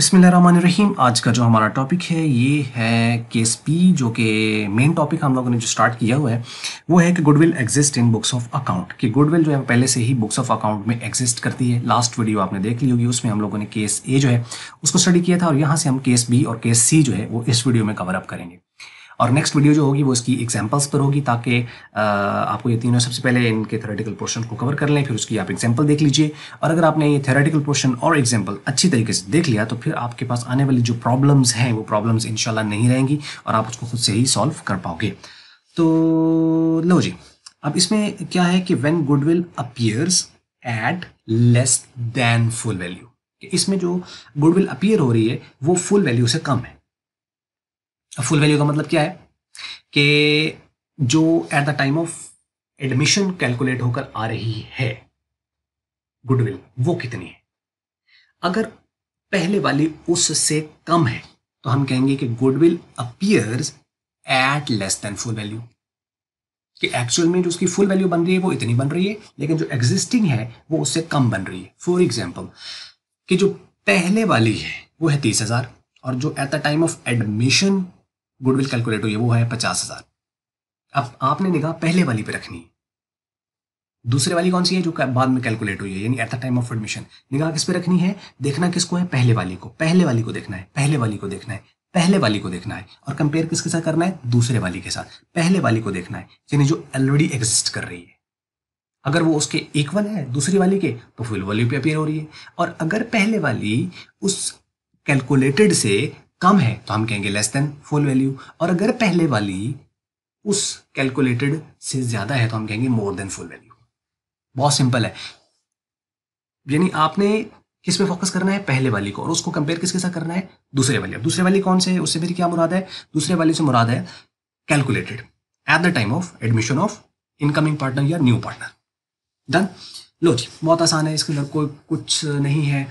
बिसमीम आज का जो हमारा टॉपिक है ये है केस पी जो कि मेन टॉपिक हम लोगों ने जो स्टार्ट किया हुआ है वो है कि goodwill exist in books of account कि गुडविल जो है पहले से ही बुक्स ऑफ अकाउंट में एग्जिस्ट करती है लास्ट वीडियो आपने देख ली होगी उसमें हम लोगों ने केस ए जो है उसको स्टडी किया था और यहाँ से हम केस बी और केस सी जो है वो इस वीडियो में कवर अप करेंगे और नेक्स्ट वीडियो जो होगी वो इसकी एग्जाम्पल्स पर होगी ताकि आपको ये तीनों सबसे पहले इनके थेरेटिकल पोर्शन को कवर कर लें फिर उसकी आप एग्जाम्पल देख लीजिए और अगर आपने ये थेरेटिकल पोर्शन और एग्जाम्पल अच्छी तरीके से देख लिया तो फिर आपके पास आने वाली जो प्रॉब्लम्स हैं वो प्रॉब्लम्स इनशाला नहीं रहेंगी और आप उसको खुद से ही सॉल्व कर पाओगे तो लो जी अब इसमें क्या है कि when goodwill appears at less than full value इसमें जो गुडविल अपियर हो रही है वो फुल वैल्यू से कम है फुल वैल्यू का मतलब क्या है कि जो at the time of admission calculate होकर आ रही है गुडविल वो कितनी है अगर पहले वाली उससे कम है तो हम कहेंगे कि goodwill appears at less than full value कि एक्चुअल में जो उसकी फुल वैल्यू बन रही है वो इतनी बन रही है लेकिन जो एग्जिस्टिंग है वो उससे कम बन रही है फॉर एग्जाम्पल कि जो पहले वाली है वो है तीस हजार और जो at the time of admission goodwill calculate हुई है वो है पचास हजार अब आपने निगाह पहले वाली पे रखनी है दूसरे वाली कौन सी है जो बाद में कैलकुलेट हुई है यानी at the time of admission निगाह किस पे रखनी है देखना किसको है पहले वाली को पहले वाली को देखना है पहले वाली को देखना है पहले वाली को देखना है और कंपेयर किसके साथ करना है दूसरे वाली के साथ पहले वाली को देखना है यानी जो ऑलरेडी एग्जिस्ट कर रही है अगर वो उसके इक्वल है दूसरी वाली के तो फुल वैल्यू पे अपेयर हो रही है और अगर पहले वाली उस कैलकुलेटेड से कम है तो हम कहेंगे लेस देन फुल वैल्यू और अगर पहले वाली उस कैलकुलेटेड से ज्यादा है तो हम कहेंगे मोर देन फुल वैल्यू बहुत सिंपल है यानी आपने किस पे फोकस करना है पहले वाली को और उसको कंपेयर किसके साथ करना है दूसरे वाली अब दूसरे वाली कौन से है उससे फिर क्या मुराद है दूसरे वाली से मुराद है calculated at the time of admission of incoming partner या न्यू पार्टनर डन लो जी बहुत आसान है इसके अंदर कोई कुछ नहीं है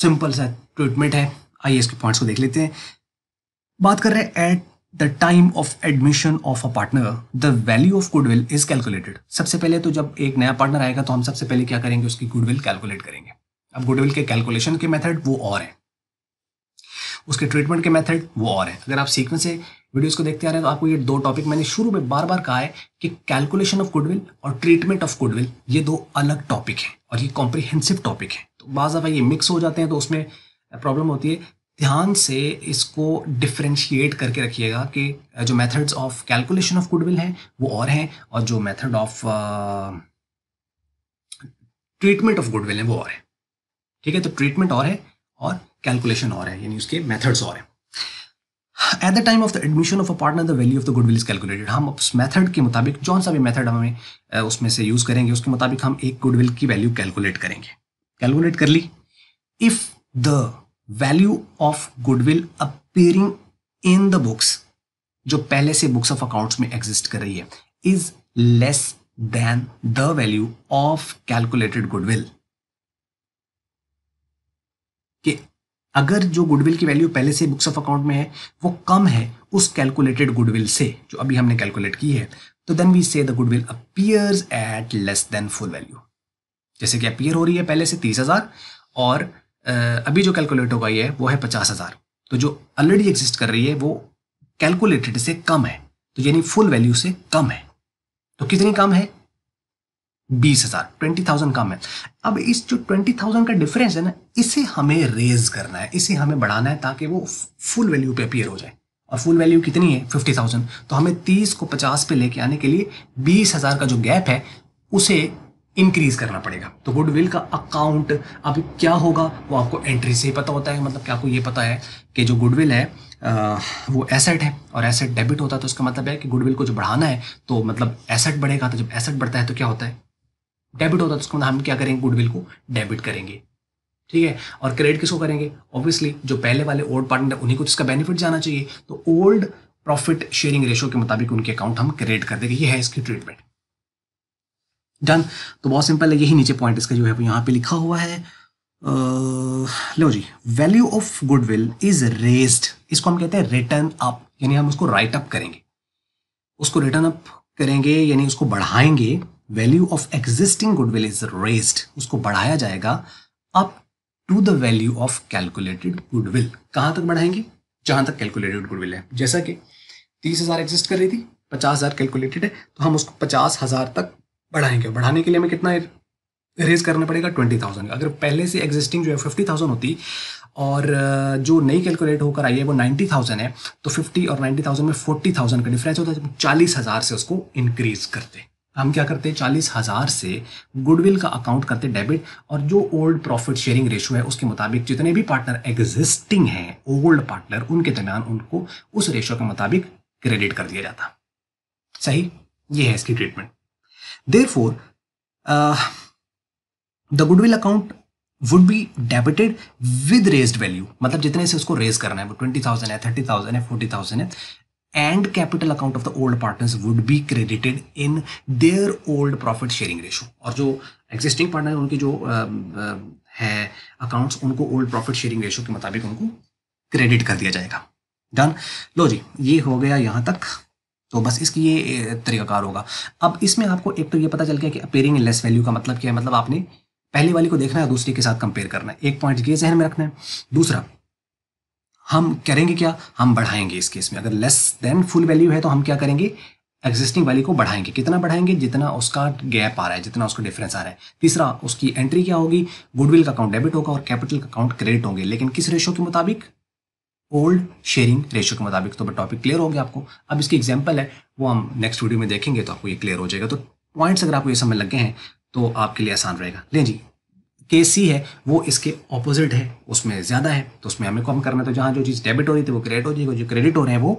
सिंपल सा ट्रीटमेंट है आइए इसके पॉइंट्स को देख लेते हैं बात कर रहे हैं at the time of admission of a partner the value of goodwill is calculated सबसे पहले तो जब एक नया पार्टनर आएगा तो हम सबसे पहले क्या करेंगे उसकी गुडविल कैलकुलेट करेंगे अब गुडविल के कैलकुलेशन के मेथड वो और हैं उसके ट्रीटमेंट के मेथड वो और हैं अगर आप सीक्वेंस से वीडियोस को देखते आ रहे हैं तो आपको ये दो टॉपिक मैंने शुरू में बार बार कहा है कि कैलकुलेशन ऑफ गुडविल और ट्रीटमेंट ऑफ गुडविल ये दो अलग टॉपिक हैं और ये कॉम्प्रिहेंसिव टॉपिक है तो बाज़ ये मिक्स हो जाते हैं तो उसमें प्रॉब्लम होती है ध्यान से इसको डिफ्रेंशिएट करके रखिएगा कि जो methods of calculation of goodwill हैं वो और हैं और जो method of treatment of goodwill है वो और है ठीक है तो ट्रीटमेंट और है और कैलकुलेशन और है यानी उसके मेथड्स और हैं at the time of the admission of a partner the value of the goodwill is calculated हम उस मेथड के मुताबिक जौन सा भी मेथड हमें उसमें से यूज़ करेंगे उसके मुताबिक हम एक गुडविल की वैल्यू कैलकुलेट करेंगे कैलकुलेट कर ली if the value of goodwill appearing in the books जो पहले से बुक्स ऑफ अकाउंट्स में एग्जिस्ट कर रही है is less than the value of calculated goodwill कि अगर जो गुडविल की वैल्यू पहले से बुक्स ऑफ अकाउंट में है वो कम है उस कैलकुलेटेड गुडविल से जो अभी हमने कैलकुलेट की है तो then we say the goodwill appears at less than full value जैसे कि अपियर हो रही है पहले से तीस हजार और अभी जो कैलकुलेट हो गई है वो है पचास हज़ार तो जो ऑलरेडी एग्जिस्ट कर रही है वो कैलकुलेटेड से कम है तो यानी फुल वैल्यू से कम है तो कितनी कम है बीस हजार ट्वेंटी थाउजेंड कम है अब इस जो ट्वेंटी थाउजेंड का डिफरेंस है ना इसे हमें रेज करना है इसे हमें बढ़ाना है ताकि वो फुल वैल्यू पे अपियर हो जाए और फुल वैल्यू कितनी है फिफ्टी थाउजेंड तो हमें तीस को पचास पे लेके आने के लिए बीस हजार का जो गैप है उसे इंक्रीज करना पड़ेगा तो गुडविल का अकाउंट अब क्या होगा वो आपको एंट्री से ही पता होता है मतलब क्या आपको ये पता है कि जो गुडविल है आ, वो एसेट है और एसेट डेबिट होता है तो इसका मतलब है कि गुडविल को जो बढ़ाना है तो मतलब एसेट बढ़ेगा तो जब एसेट बढ़ता है तो क्या होता है डेबिट होता है तो उसका मतलब हम क्या करेंगे गुडविल को डेबिट करेंगे ठीक है और क्रेडिट किसको करेंगे ऑब्वियसली जो पहले वाले ओल्ड पार्टनर है उन्हीं को तो इसका बेनिफिट जाना चाहिए तो ओल्ड प्रॉफिट शेयरिंग रेशो के मुताबिक उनके अकाउंट हम क्रेडिट कर देंगे ये है इसकी ट्रीटमेंट डन तो बहुत सिंपल है यही नीचे पॉइंट इसका जो है यहाँ पे लिखा हुआ है लो जी value of goodwill is raised इसको हम कहते हैं रिटर्न अप यानी हम उसको राइट अप करेंगे उसको रिटर्न अप करेंगे यानी उसको बढ़ाएंगे value of existing goodwill is raised उसको बढ़ाया जाएगा up to the value of calculated goodwill कहाँ तक बढ़ाएंगे जहाँ तक कैलकुलेटेड गुडविल है जैसा कि तीस हज़ार एग्जिस्ट कर रही थी पचास हज़ार कैलकुलेटेड है तो हम उसको पचास हज़ार तक बढ़ाएंगे बढ़ाने के लिए हमें कितना रेज करना पड़ेगा ट्वेंटी थाउजेंड अगर पहले से एग्जिस्टिंग जो है फिफ्टी थाउजेंड होती और जो नई कैलकुलेट होकर आई है वो नाइन्टी थाउजेंड है तो फिफ्टी और नाइन्टी थाउजेंड में फोर्टी थाउजेंड का डिफरेंस होता है तो चालीस हज़ार से उसको इंक्रीज करते हम क्या करते हैं चालीस हज़ार से गुडविल का अकाउंट करते डेबिट और जो ओल्ड प्रॉफिट शेयरिंग रेशो है उसके मुताबिक जितने भी पार्टनर एग्जिस्टिंग हैं ओल्ड पार्टनर उनके दरमियान उनको उस रेशो के मुताबिक क्रेडिट कर दिया जाता सही ये है इसकी treatment Therefore, uh, the goodwill account would be debited with raised value मतलब जितने से उसको रेज करना है वो ट्वेंटी थाउजेंड है थर्टी थाउजेंड है फोर्टी थाउजेंड है and capital account of the old partners would be credited in their old profit sharing ratio और जो एग्जिस्टिंग पार्टनर है उनके जो आ, uh, आ, uh, है अकाउंट्स उनको ओल्ड प्रॉफिट शेयरिंग रेशो के मुताबिक उनको क्रेडिट कर दिया जाएगा डन लो जी ये हो गया यहाँ तक तो बस इसकी ये तरीकाकार होगा अब इसमें आपको एक तो ये पता चल गया कि अपेयरिंग लेस वैल्यू का मतलब क्या है मतलब आपने पहली वाली को देखना है दूसरे के साथ कंपेयर करना है एक पॉइंट ये जहन में रखना है दूसरा हम करेंगे क्या हम बढ़ाएंगे इस केस में अगर लेस देन फुल वैल्यू है तो हम क्या करेंगे एग्जिस्टिंग वैल्यू को बढ़ाएंगे कितना बढ़ाएंगे जितना उसका गैप आ रहा है जितना उसका डिफरेंस आ रहा है तीसरा उसकी एंट्री क्या होगी गुडविल का अकाउंट डेबिट होगा और कैपिटल का अकाउंट क्रेडिट होंगे लेकिन किस रेशो के मुताबिक ओल्ड शेयरिंग रेशो के मुताबिक तो टॉपिक क्लियर हो गया आपको अब इसकी एग्जाम्पल है वो हम नेक्स्ट वीडियो में देखेंगे तो आपको ये क्लियर हो जाएगा तो पॉइंट्स अगर आपको ये समझ लग गए हैं तो आपके लिए आसान रहेगा ले जी के सी है वो इसके ऑपोजिट है उसमें ज़्यादा है तो उसमें हमें कम करना है तो जहां जो चीज़ डेबिट हो रही थी वो क्रेडिट हो जाएगी जो क्रेडिट हो रहे हैं वो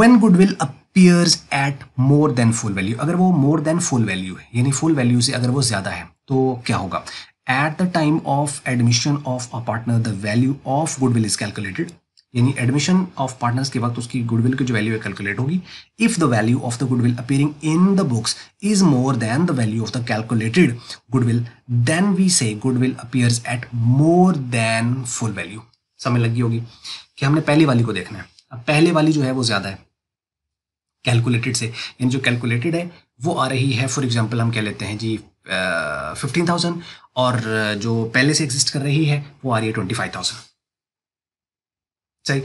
when goodwill appears at more than full value अगर वो मोर देन फुल वैल्यू है यानी फुल वैल्यू से अगर वो ज़्यादा है तो क्या होगा at the time of admission of a partner the value of goodwill is calculated यानी एडमिशन ऑफ पार्टनर्स के वक्त उसकी गुडविल की जो वैल्यू है कैलकुलेट होगी if the value of the goodwill appearing in the books is more than the value of the calculated goodwill then we say goodwill appears at more than full value समझ लगी होगी कि हमने पहली वाली को देखना है अब पहले वाली जो है वो ज़्यादा है कैलकुलेटेड से यानी जो कैलकुलेटेड है वो आ रही है फॉर एग्जाम्पल हम कह लेते हैं जी फिफ्टीन थाउजेंड और जो पहले से एग्जिस्ट कर रही है वो आ रही है ट्वेंटी फाइव थाउजेंड सही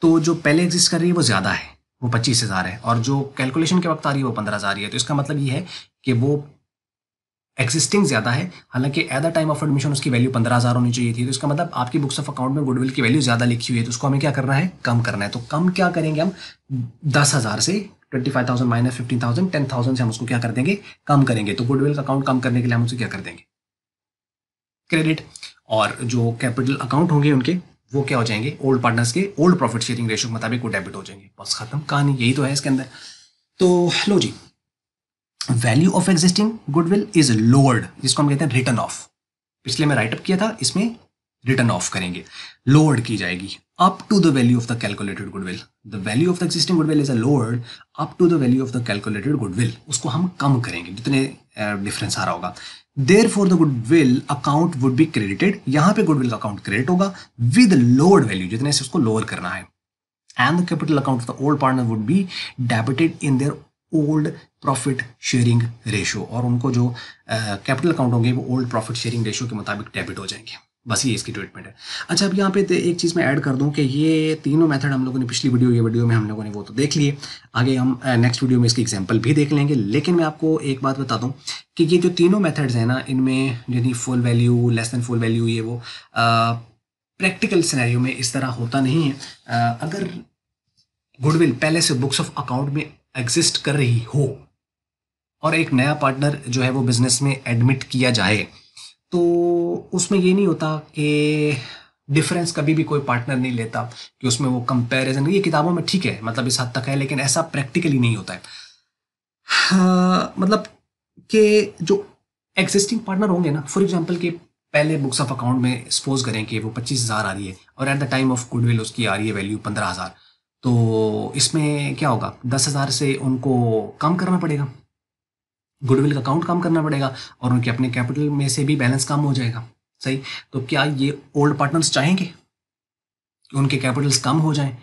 तो जो पहले एग्जिस्ट कर रही है वो ज़्यादा है वो पच्चीस हज़ार है और जो कैलकुलेशन के वक्त आ रही है वो पंद्रह हज़ार है तो इसका मतलब ये है कि वो एग्जिस्टिंग ज़्यादा है हालांकि at the time of admission उसकी वैल्यू पंद्रह हज़ार होनी चाहिए थी तो इसका मतलब आपकी बुक्स ऑफ अकाउंट में गुडविल की वैल्यू ज़्यादा लिखी हुई है तो उसको हमें क्या करना है कम करना है तो कम क्या करेंगे हम दस हज़ार से twenty five thousand minus fifteen thousand ten thousand से हम उसको क्या कर देंगे कम करेंगे तो गुडविल का अकाउंट कम करने के लिए हम उसे क्या कर देंगे क्रेडिट और जो कैपिटल अकाउंट होंगे उनके वो क्या हो जाएंगे ओल्ड पार्टनर्स के ओल्ड प्रॉफिट शेयरिंग रेशियो के मुताबिक वो डेबिट हो जाएंगे बस खत्म कहानी यही तो है इसके अंदर तो लो जी value of existing goodwill is lowered जिसको हम कहते हैं रिटर्न ऑफ पिछले में राइटअप किया था इसमें रिटर्न ऑफ करेंगे लोअर्ड की जाएगी up to the value of the calculated goodwill the value of the existing goodwill is a lowered up to the value of the calculated goodwill उसको हम कम करेंगे जितने डिफरेंस uh, आ रहा होगा therefore the goodwill account would be credited यहां पे goodwill का अकाउंट क्रेडिट होगा विद लोअर्ड वैल्यू जितने से उसको लोअर करना है and the capital account of the old partner would be debited in their old profit sharing ratio और उनको जो कैपिटल uh, अकाउंट होंगे वो ओल्ड प्रॉफिट शेयरिंग रेशियो के मुताबिक डेबिट हो जाएंगे बस ये इसकी ट्रीटमेंट है अच्छा अब यहाँ पे तो एक चीज़ मैं ऐड कर दूँ कि ये तीनों मेथड हम लोगों ने पिछली वीडियो ये वीडियो में हम लोगों ने वो तो देख लिए आगे हम नेक्स्ट वीडियो में इसकी एग्जांपल भी देख लेंगे लेकिन मैं आपको एक बात बता दूँ कि ये जो तीनों मेथड्स हैं ना इनमें यानी full value less than full value ये वो प्रैक्टिकल सिनेरियो में इस तरह होता नहीं है आ, अगर गुडविल पहले से बुक्स ऑफ अकाउंट में एग्जिस्ट कर रही हो और एक नया पार्टनर जो है वो बिजनेस में एडमिट किया जाए तो उसमें ये नहीं होता कि डिफरेंस कभी भी कोई पार्टनर नहीं लेता कि उसमें वो कंपैरिजन ये किताबों में ठीक है मतलब इस हद तक है लेकिन ऐसा प्रैक्टिकली नहीं होता है हाँ, मतलब कि जो एग्जिस्टिंग पार्टनर होंगे ना फॉर एग्जांपल कि पहले बुक्स ऑफ अकाउंट में सपोज करें कि वो पच्चीस हज़ार आ रही है और at the time of goodwill उसकी आ रही है वैल्यू पंद्रह हज़ार तो इसमें क्या होगा दस हज़ार से उनको कम करना पड़ेगा गुडविल का अकाउंट काम करना पड़ेगा और उनके अपने कैपिटल में से भी बैलेंस कम हो जाएगा सही तो क्या ये ओल्ड पार्टनर्स चाहेंगे कि उनके कैपिटल्स कम हो जाएं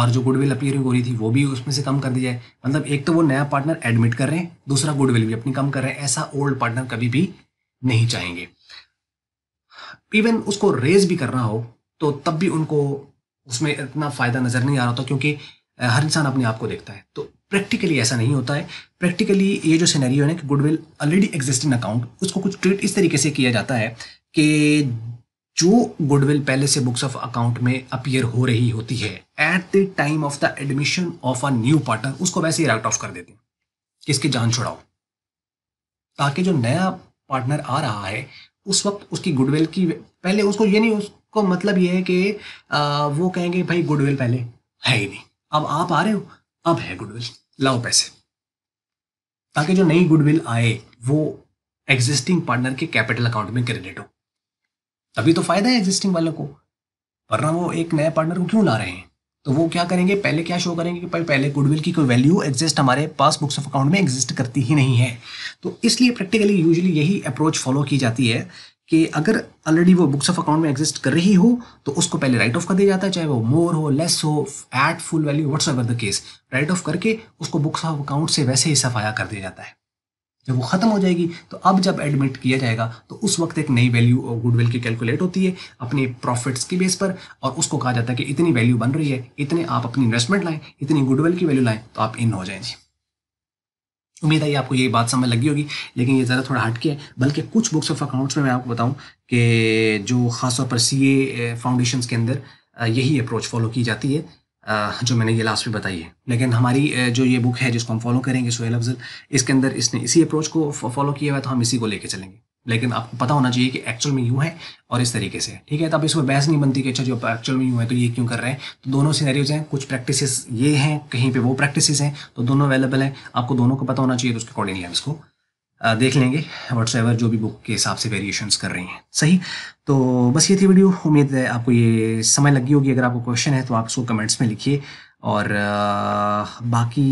और जो गुडविल अपीयरिंग हो रही थी वो भी उसमें से कम कर दी जाए मतलब एक तो वो नया पार्टनर एडमिट कर रहे हैं दूसरा गुडविल भी अपनी कम कर रहे हैं ऐसा ओल्ड पार्टनर कभी भी नहीं चाहेंगे इवन उसको रेज भी करना हो तो तब भी उनको उसमें इतना फ़ायदा नज़र नहीं आ रहा था क्योंकि हर इंसान अपने आप को देखता है तो प्रैक्टिकली ऐसा नहीं होता है प्रैक्टिकली ये जो सिनेरियो है ना कि गुडविल ऑलरेडी एग्जिस्टिंग अकाउंट उसको कुछ ट्रीट इस तरीके से किया जाता है कि जो गुडविल पहले से बुक्स ऑफ अकाउंट में अपियर हो रही होती है at the time of the admission of a new partner उसको वैसे ही राइट ऑफ कर देते हैं कि इसकी जान छुड़ाओ ताकि जो नया पार्टनर आ रहा है उस वक्त उसकी गुडविल की पहले उसको ये नहीं उसको मतलब ये है कि आ, वो कहेंगे भाई गुडविल पहले है ही नहीं अब आप आ रहे हो अब है गुडविल लाओ पैसे ताकि जो नई गुडविल आए वो एग्जिस्टिंग पार्टनर के कैपिटल अकाउंट में क्रेडिट हो तभी तो फायदा है एग्जिस्टिंग वालों को वरना वो एक नए पार्टनर को क्यों ला रहे हैं तो वो क्या करेंगे पहले क्या शो करेंगे कि भाई पहले गुडविल की कोई वैल्यू एग्जिस्ट हमारे पास बुक्स ऑफ अकाउंट में एग्जिस्ट करती ही नहीं है तो इसलिए प्रैक्टिकली यूजली यही अप्रोच फॉलो की जाती है कि अगर ऑलरेडी वो बुक्स ऑफ अकाउंट में एग्जिस्ट कर रही हो तो उसको पहले राइट ऑफ कर दिया जाता है चाहे वो मोर हो लेस हो at full value what's ever the case write off करके उसको बुक्स ऑफ अकाउंट से वैसे ही सफाया कर दिया जाता है जब वो ख़त्म हो जाएगी तो अब जब एडमिट किया जाएगा तो उस वक्त एक नई वैल्यू और गुडविल की कैलकुलेट होती है अपने प्रॉफिट्स के बेस पर और उसको कहा जाता है कि इतनी वैल्यू बन रही है इतने आप अपनी इन्वेस्टमेंट लाएं इतनी गुडविल की वैल्यू लाएं तो आप इन हो जाएंगे उम्मीद है आपको ये बात समझ लगी होगी लेकिन ये ज़रा थोड़ा हटके है बल्कि कुछ बुक्स ऑफ अकाउंट्स में मैं आपको बताऊं कि जो ख़ास तौर पर सी ए फाउंडेशन के अंदर यही अप्रोच फॉलो की जाती है जो मैंने ये लास्ट में बताई है लेकिन हमारी जो ये बुक है जिसको हम फॉलो करेंगे सोहेल अफजल इसके अंदर इसने इसी अप्रोच को फॉलो किया हुआ है तो हम इसी को लेके चलेंगे लेकिन आपको पता होना चाहिए कि एक्चुअल में यूँ है और इस तरीके से ठीक है तो अब इसमें बहस नहीं बनती कि अच्छा जो एक्चुअल में यूँ है तो ये क्यों कर रहे हैं तो दोनों सीनैरियोज हैं कुछ प्रैक्टिस ये हैं कहीं पर वो प्रैक्टिस हैं तो दोनों अवेलेबल हैं आपको दोनों को पता होना चाहिए तो उसके अकॉर्डिंगली हम इसको देख लेंगे वट्स एवर जो भी बुक के हिसाब से वेरिएशंस कर रही हैं सही तो बस ये थी वीडियो उम्मीद है आपको ये समय लगी होगी अगर आपको क्वेश्चन है तो आप उसको कमेंट्स में लिखिए और बाकी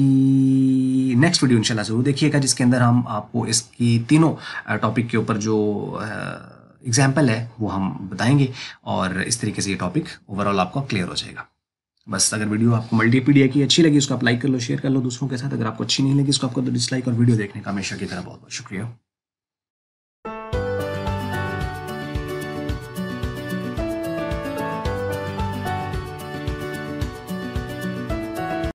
नेक्स्ट वीडियो इंशाल्लाह ज़रूर देखिएगा जिसके अंदर हम आपको इसकी तीनों टॉपिक के ऊपर जो एग्जाम्पल है वो हम बताएंगे और इस तरीके से ये टॉपिक ओवरऑल आपको क्लियर हो जाएगा बस अगर वीडियो आपको मल्टीपीडिया की अच्छी लगी उसको आप लाइक कर लो शेयर कर लो दूसरों के साथ अगर आपको अच्छी नहीं लगी उसको आपको डिसलाइक तो और वीडियो देखने का हमेशा की तरह बहुत बहुत शुक्रिया